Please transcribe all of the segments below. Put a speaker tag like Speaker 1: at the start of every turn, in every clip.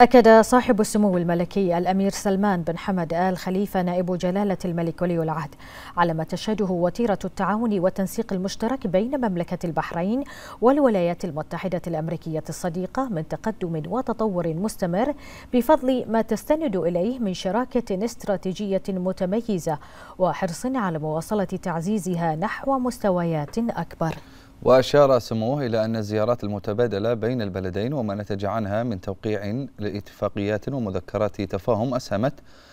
Speaker 1: أكد صاحب السمو الملكي الأمير سلمان بن حمد آل خليفة نائب جلالة الملك ولي العهد على ما تشهده وتيرة التعاون والتنسيق المشترك بين مملكة البحرين والولايات المتحدة الأمريكية الصديقة من تقدم وتطور مستمر بفضل ما تستند إليه من شراكة استراتيجية متميزة وحرص على مواصلة تعزيزها نحو مستويات أكبر
Speaker 2: وأشار سموه إلى أن الزيارات المتبادلة بين البلدين وما نتج عنها من توقيع لاتفاقيات ومذكرات تفاهم أسهمت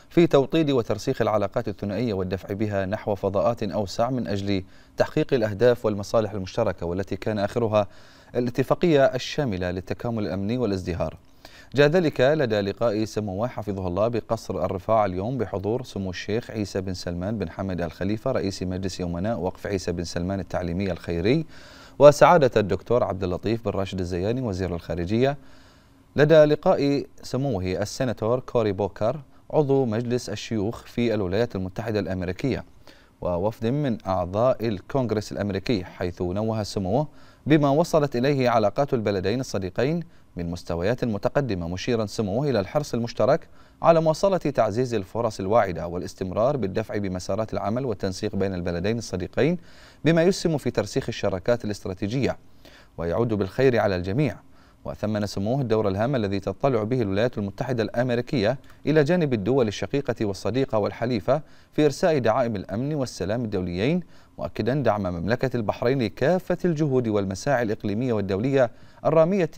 Speaker 2: في توطيد وترسيخ العلاقات الثنائية والدفع بها نحو فضاءات أوسع من أجل تحقيق الأهداف والمصالح المشتركة والتي كان آخرها الاتفاقية الشاملة للتكامل الأمني والازدهار جاء ذلك لدى لقاء سموه حفظه الله بقصر الرفاع اليوم بحضور سمو الشيخ عيسى بن سلمان بن حمد الخليفة رئيس مجلس أمناء وقف عيسى بن سلمان التعليمي الخيري وسعادة الدكتور عبد اللطيف بن راشد الزياني وزير الخارجية لدى لقاء سموه السناتور كوري بوكر عضو مجلس الشيوخ في الولايات المتحدة الأمريكية ووفد من أعضاء الكونغرس الأمريكي حيث نوه سموه بما وصلت إليه علاقات البلدين الصديقين من مستويات متقدمة مشيرا سموه إلى الحرص المشترك على مواصلة تعزيز الفرص الواعدة والاستمرار بالدفع بمسارات العمل والتنسيق بين البلدين الصديقين بما يسهم في ترسيخ الشراكات الاستراتيجية ويعود بالخير على الجميع وثمن سموه الدور الهام الذي تضطلع به الولايات المتحدة الأمريكية إلى جانب الدول الشقيقة والصديقة والحليفة في إرساء دعائم الأمن والسلام الدوليين مؤكدا دعم مملكة البحرين لكافة الجهود والمساعي الإقليمية والدولية الرامية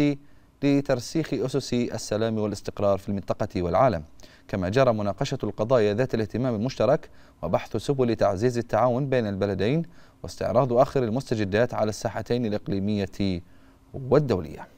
Speaker 2: لترسيخ أسس السلام والاستقرار في المنطقة والعالم كما جرى مناقشة القضايا ذات الاهتمام المشترك وبحث سبل تعزيز التعاون بين البلدين واستعراض آخر المستجدات
Speaker 1: على الساحتين الإقليمية والدولية